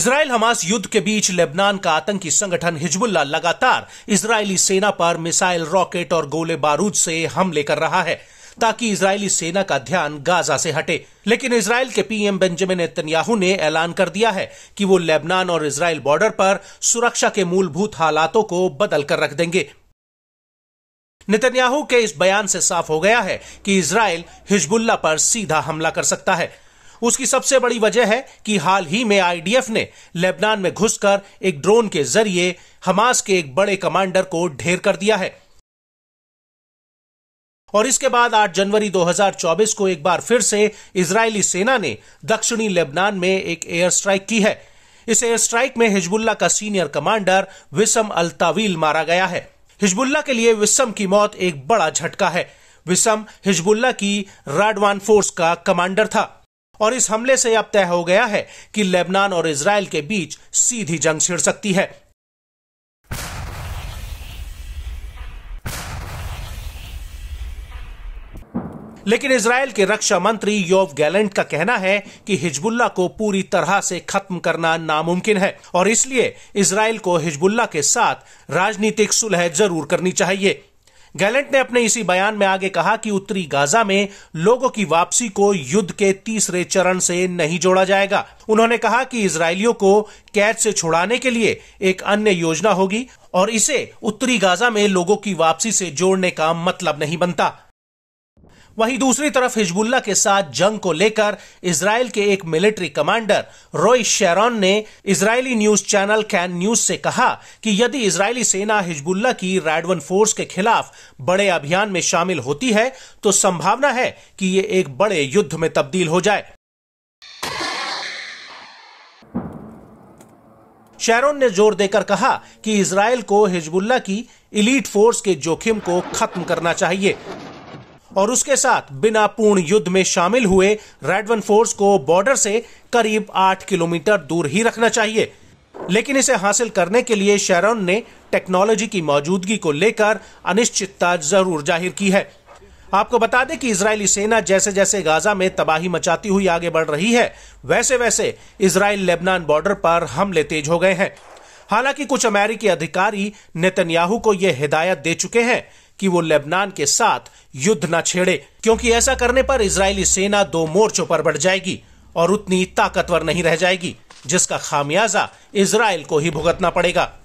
Israel Hamas युद्ध के बीच Lebanon का आतंकी संगठन हिजबुल्ला लगातार इसराइली सेना पर मिसाइल रॉकेट और गोले बारूद से हमले कर रहा है ताकि इजरायली सेना का ध्यान गाजा से हटे लेकिन इसराइल के पीएम बेंजामिन नेतन्याहू ने ऐलान कर दिया है कि वो लेबनान और इसराइल बॉर्डर पर सुरक्षा के मूलभूत हालातों को बदल कर रख देंगे नेतन्याहू के इस बयान से साफ हो गया है कि इसराइल हिजबुल्ला पर सीधा हमला कर सकता है उसकी सबसे बड़ी वजह है कि हाल ही में आईडीएफ ने लेबनान में घुसकर एक ड्रोन के जरिए हमास के एक बड़े कमांडर को ढेर कर दिया है और इसके बाद 8 जनवरी 2024 को एक बार फिर से इजरायली सेना ने दक्षिणी लेबनान में एक एयर स्ट्राइक की है इस एयर स्ट्राइक में हिजबुल्ला का सीनियर कमांडर विसम अलतावील मारा गया है हिजबुल्ला के लिए विसम की मौत एक बड़ा झटका है विसम हिजबुल्ला की राडवान फोर्स का कमांडर था और इस हमले से अब तय हो गया है कि लेबनान और इसराइल के बीच सीधी जंग छिड़ सकती है लेकिन इसराइल के रक्षा मंत्री योव गैलेंट का कहना है कि हिजबुल्ला को पूरी तरह से खत्म करना नामुमकिन है और इसलिए इसराइल को हिजबुल्ला के साथ राजनीतिक सुलह जरूर करनी चाहिए गैलेंट ने अपने इसी बयान में आगे कहा कि उत्तरी गाजा में लोगों की वापसी को युद्ध के तीसरे चरण से नहीं जोड़ा जाएगा उन्होंने कहा कि इसराइलियों को कैद से छुड़ाने के लिए एक अन्य योजना होगी और इसे उत्तरी गाजा में लोगों की वापसी से जोड़ने का मतलब नहीं बनता वहीं दूसरी तरफ हिजबुल्ला के साथ जंग को लेकर इसराइल के एक मिलिट्री कमांडर रोय शेरॉन ने Israeli news channel Kan news से कहा कि यदि इसराइली सेना हिजबुल्ला की रेडवन फोर्स के खिलाफ बड़े अभियान में शामिल होती है तो संभावना है कि ये एक बड़े युद्ध में तब्दील हो जाए शेरोन ने जोर देकर कहा कि इसराइल को हिजबुल्ला की इलीट फोर्स के जोखिम को खत्म करना चाहिए और उसके साथ बिना पूर्ण युद्ध में शामिल हुए रेडवन फोर्स को बॉर्डर से करीब आठ किलोमीटर दूर ही रखना चाहिए लेकिन इसे हासिल करने के लिए शेरॉन ने टेक्नोलॉजी की मौजूदगी को लेकर अनिश्चितता जरूर जाहिर की है आपको बता दें कि इजरायली सेना जैसे जैसे गाजा में तबाही मचाती हुई आगे बढ़ रही है वैसे वैसे इसराइल लेबनान बॉर्डर पर हमले तेज हो गए हैं हालांकि कुछ अमेरिकी अधिकारी नेतन्याहू को यह हिदायत दे चुके हैं कि वो लेबनान के साथ युद्ध न छेड़े क्योंकि ऐसा करने पर इजरायली सेना दो मोर्चों पर बढ़ जाएगी और उतनी ताकतवर नहीं रह जाएगी जिसका खामियाजा इसराइल को ही भुगतना पड़ेगा